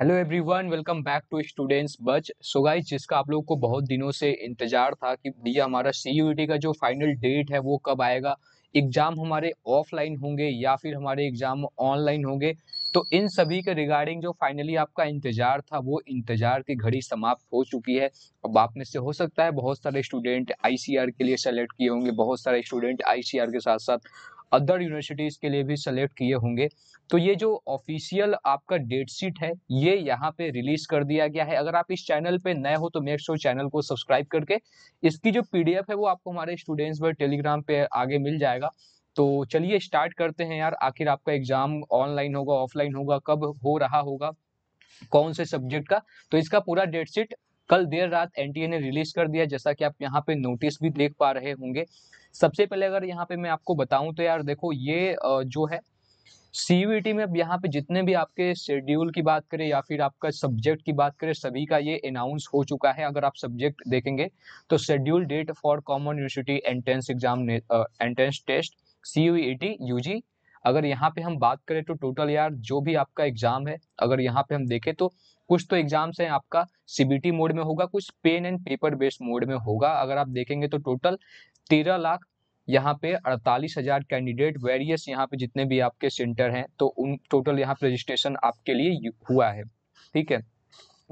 Hello everyone welcome back to students बच so guys जिसका आप लोगों को बहुत दिनों से इंतजार था कि भैया हमारा सी e का जो फाइनल डेट है वो कब आएगा एग्ज़ाम हमारे ऑफलाइन होंगे या फिर हमारे एग्ज़ाम ऑनलाइन होंगे तो इन सभी के रिगार्डिंग जो फाइनली आपका इंतज़ार था वो इंतज़ार की घड़ी समाप्त हो चुकी है अब आप में से हो सकता है बहुत सारे स्टूडेंट आईसीआर के लिए सेलेक्ट किए होंगे बहुत सारे स्टूडेंट आईसीआर के साथ साथ अदर यूनिवर्सिटीज़ के लिए भी सेलेक्ट किए होंगे तो ये जो ऑफिशियल आपका डेट शीट है ये यहाँ पे रिलीज कर दिया गया है अगर आप इस चैनल पे नए हो तो मेक श्योर चैनल को सब्सक्राइब करके इसकी जो पी है वो आपको हमारे स्टूडेंट्स पर टेलीग्राम पे आगे मिल जाएगा तो चलिए स्टार्ट करते हैं यार आखिर आपका एग्जाम ऑनलाइन होगा ऑफलाइन होगा कब हो रहा होगा कौन से सब्जेक्ट का तो इसका पूरा डेट शीट कल देर रात एन ने रिलीज कर दिया जैसा कि आप यहाँ पे नोटिस भी देख पा रहे होंगे सबसे पहले अगर यहाँ पे मैं आपको बताऊं तो यार देखो ये जो है सी e में अब यहाँ पे जितने भी आपके शेड्यूल की बात करें या फिर आपका सब्जेक्ट की बात करें सभी का ये अनाउंस हो चुका है अगर आप सब्जेक्ट देखेंगे तो schedule date for common university entrance exam entrance test CUET UG अगर यहाँ पे हम बात करें तो टोटल यार जो भी आपका एग्जाम है अगर यहाँ पे हम देखें तो कुछ तो एग्जाम्स हैं आपका सीबीटी मोड में होगा कुछ pen and paper based mode में होगा अगर आप देखेंगे तो टोटल तेरह लाख यहाँ पे अड़तालीस हज़ार कैंडिडेट वेरियस यहाँ पे जितने भी आपके सेंटर हैं तो उन टोटल यहाँ पे रजिस्ट्रेशन आपके लिए हुआ है ठीक है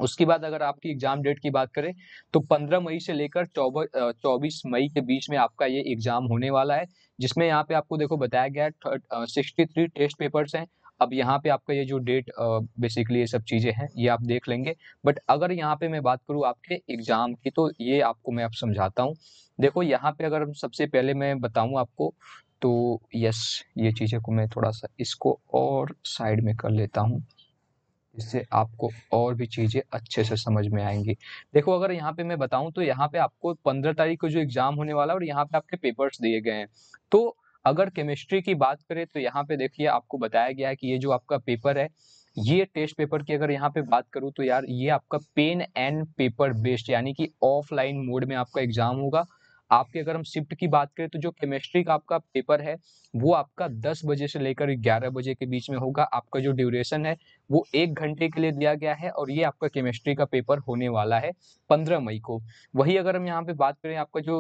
उसके बाद अगर आपकी एग्जाम डेट की बात करें तो 15 मई से लेकर चौबीस मई के बीच में आपका ये एग्जाम होने वाला है जिसमें यहाँ पे आपको देखो बताया गया सिक्सटी थ्री टेस्ट पेपर्स हैं अब यहाँ पे आपका ये जो डेट बेसिकली ये सब चीज़ें हैं ये आप देख लेंगे बट अगर यहाँ पे मैं बात करूँ आपके एग्ज़ाम की तो ये आपको मैं अब आप समझाता हूँ देखो यहाँ पे अगर सबसे पहले मैं बताऊँ आपको तो यस ये चीज़ें को मैं थोड़ा सा इसको और साइड में कर लेता हूँ जिससे आपको और भी चीज़ें अच्छे से समझ में आएंगी देखो अगर यहाँ पे मैं बताऊँ तो यहाँ पे आपको पंद्रह तारीख को जो एग्ज़ाम होने वाला है और यहाँ पे आपके पेपर्स दिए गए हैं तो अगर केमिस्ट्री की बात करें तो यहाँ पे देखिए आपको बताया गया है कि ये जो आपका पेपर है ये टेस्ट पेपर की अगर यहाँ पे बात करूँ तो यार ये आपका पेन एंड पेपर बेस्ड यानी कि ऑफलाइन मोड में आपका एग्जाम होगा आपके अगर हम शिफ्ट की बात करें तो जो केमिस्ट्री का आपका पेपर है वो आपका दस बजे से लेकर ग्यारह बजे के बीच में होगा आपका जो ड्यूरेशन है वो एक घंटे के लिए दिया गया है और ये आपका केमिस्ट्री का पेपर होने वाला है पंद्रह मई को वही अगर हम यहाँ पे बात करें आपका जो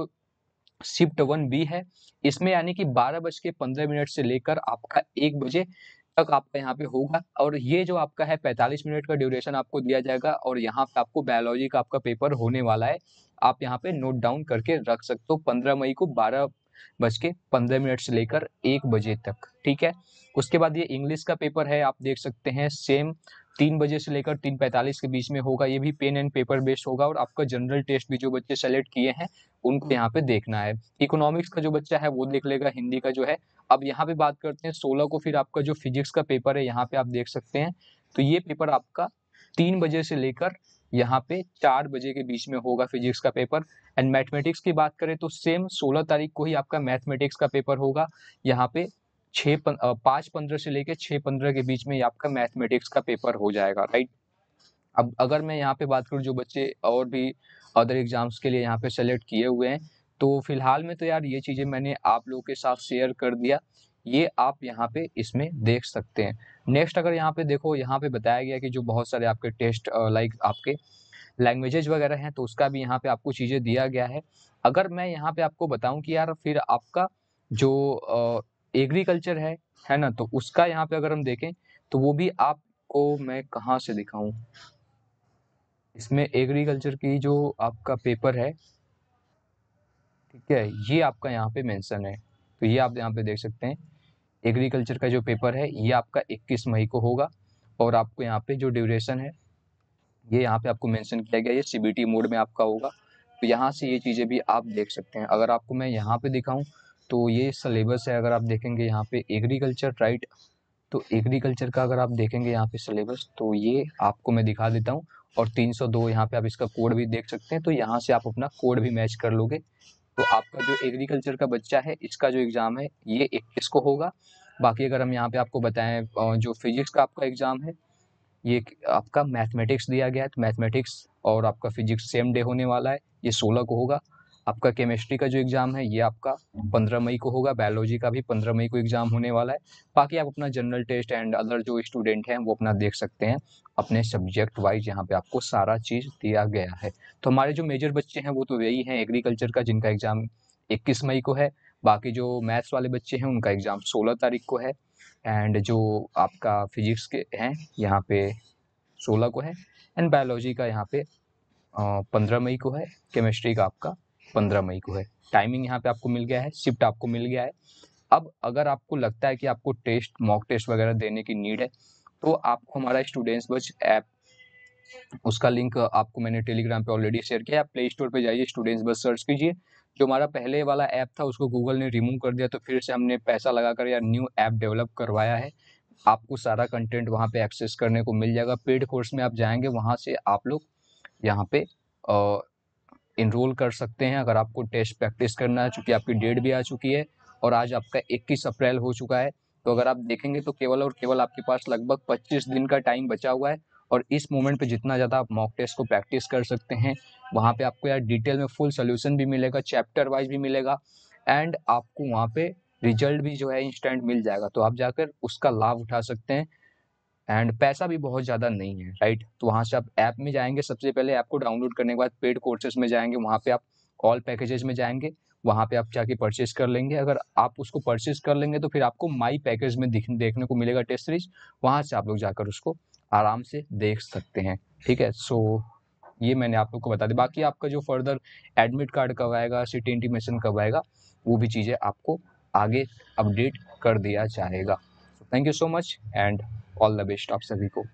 शिफ्ट वन बी है इसमें यानी कि बारह बज के पंद्रह मिनट से लेकर आपका एक बजे तक आपका यहाँ पे होगा और ये जो आपका है 45 मिनट का ड्यूरेशन आपको दिया जाएगा और यहाँ पे आपको बायोलॉजी का आपका पेपर होने वाला है आप यहाँ पे नोट डाउन करके रख सकते हो पंद्रह मई को बारह बज के पंद्रह मिनट से लेकर एक बजे तक ठीक है उसके बाद ये इंग्लिश का पेपर है आप देख सकते हैं सेम तीन बजे से लेकर तीन पैंतालीस के बीच में होगा ये भी पेन एंड पेपर बेस्ड होगा और आपका जनरल टेस्ट भी जो बच्चे सेलेक्ट किए हैं उनको हम्म। यहाँ पे देखना है इकोनॉमिक्स का जो बच्चा है वो देख लेगा हिंदी का जो है अब यहाँ पे बात करते हैं सोलह को फिर आपका जो फिजिक्स का पेपर है यहाँ पे आप देख सकते हैं तो ये पेपर आपका तीन बजे से लेकर यहाँ पे चार बजे के बीच में होगा फिजिक्स का पेपर एंड मैथमेटिक्स की बात करें तो सेम सोलह तारीख को ही आपका मैथमेटिक्स का पेपर होगा यहाँ पे छः पन, पाँच पंद्रह से लेके छः पंद्रह के बीच में आपका मैथमेटिक्स का पेपर हो जाएगा राइट अब अगर मैं यहाँ पे बात करूँ जो बच्चे और भी अदर एग्ज़ाम्स के लिए यहाँ पे सेलेक्ट किए हुए हैं तो फिलहाल में तो यार ये चीज़ें मैंने आप लोगों के साथ शेयर कर दिया ये आप यहाँ पे इसमें देख सकते हैं नेक्स्ट अगर यहाँ पे देखो यहाँ पे बताया गया कि जो बहुत सारे आपके टेस्ट लाइक आपके लैंग्वेजेज वगैरह हैं तो उसका भी यहाँ पे आपको चीज़ें दिया गया है अगर मैं यहाँ पे आपको बताऊं कि यार फिर आपका जो एग्रीकल्चर है है ना तो उसका यहाँ पे अगर हम देखें तो वो भी आपको मैं कहाँ से दिखाऊ इसमें एग्रीकल्चर की जो आपका पेपर है ठीक है ये आपका यहाँ पे मेंशन है तो ये आप यहाँ पे देख सकते हैं एग्रीकल्चर का जो पेपर है ये आपका 21 मई को होगा और आपको यहाँ पे जो ड्यूरेशन है ये यहाँ पे आपको मेंशन किया गया ये सीबीटी मोड में आपका होगा तो यहाँ से ये चीज़ें भी आप देख सकते हैं अगर आपको मैं यहाँ पे दिखाऊँ तो ये सलेबस है अगर आप देखेंगे यहाँ पे एग्रीकल्चर राइट तो एग्रीकल्चर का अगर आप देखेंगे यहाँ पे सिलेबस तो ये आपको मैं दिखा देता हूँ और 302 सौ यहाँ पे आप इसका कोड भी देख सकते हैं तो यहाँ से आप अपना कोड भी मैच कर लोगे तो आपका जो एग्रीकल्चर का बच्चा है इसका जो एग्ज़ाम है ये इक्कीस को होगा बाकी अगर हम यहाँ पे आपको बताएं जो फिजिक्स का आपका एग्ज़ाम है ये आपका मैथमेटिक्स दिया गया है तो मैथमेटिक्स और आपका फिजिक्स सेम डे होने वाला है ये सोलह को होगा आपका केमिस्ट्री का जो एग्ज़ाम है ये आपका पंद्रह मई को होगा बायोलॉजी का भी पंद्रह मई को एग्ज़ाम होने वाला है बाकी आप अपना जनरल टेस्ट एंड अदर जो स्टूडेंट हैं वो अपना देख सकते हैं अपने सब्जेक्ट वाइज यहाँ पे आपको सारा चीज़ दिया गया है तो हमारे जो मेजर बच्चे हैं वो तो यही हैं एग्रीकल्चर का जिनका एग्ज़ाम इक्कीस मई को है बाकी जो मैथ्स वाले बच्चे हैं उनका एग्ज़ाम सोलह तारीख को है एंड जो आपका फिजिक्स के हैं यहाँ पे सोलह को है एंड बायोलॉजी का यहाँ पे पंद्रह मई को है केमिस्ट्री का आपका पंद्रह मई को है टाइमिंग यहाँ पे आपको मिल गया है शिफ्ट आपको मिल गया है अब अगर आपको लगता है कि आपको टेस्ट मॉक टेस्ट वगैरह देने की नीड है तो आपको हमारा स्टूडेंट्स बच ऐप उसका लिंक आपको मैंने टेलीग्राम पे ऑलरेडी शेयर किया आप प्ले स्टोर पे जाइए स्टूडेंट्स बस सर्च कीजिए जो हमारा पहले वाला ऐप था उसको गूगल ने रिमूव कर दिया तो फिर से हमने पैसा लगाकर या न्यू ऐप डेवलप करवाया है आपको सारा कंटेंट वहाँ पे एक्सेस करने को मिल जाएगा पेड कोर्स में आप जाएंगे वहाँ से आप लोग यहाँ पे इनरोल कर सकते हैं अगर आपको टेस्ट प्रैक्टिस करना है चूँकि आपकी डेट भी आ चुकी है और आज आपका इक्कीस अप्रैल हो चुका है तो अगर आप देखेंगे तो केवल और केवल आपके पास लगभग 25 दिन का टाइम बचा हुआ है और इस मोमेंट पे जितना ज़्यादा आप मॉक टेस्ट को प्रैक्टिस कर सकते हैं वहाँ पे आपको यार डिटेल में फुल सोल्यूशन भी मिलेगा चैप्टर वाइज भी मिलेगा एंड आपको वहाँ पे रिजल्ट भी जो है इंस्टेंट मिल जाएगा तो आप जाकर उसका लाभ उठा सकते हैं एंड पैसा भी बहुत ज़्यादा नहीं है राइट तो वहाँ से आप ऐप में जाएंगे सबसे पहले ऐप को डाउनलोड करने के बाद पेड कोर्सेज में जाएंगे वहाँ पे आप ऑल पैकेजेस में जाएंगे वहाँ पे आप जाके परचेज कर लेंगे अगर आप उसको परचेज कर लेंगे तो फिर आपको माई पैकेज में दिख, देखने को मिलेगा टेस्ट सीरीज वहाँ से आप लोग जाकर उसको आराम से देख सकते हैं ठीक है सो so, ये मैंने आप लोग को बता दी बाकी आपका जो फर्दर एडमिट कार्ड कब आएगा सिटी इंटीमेशन कब आएगा वो भी चीज़ें आपको आगे अपडेट कर दिया जाएगा thank you so much and all the best आप सभी को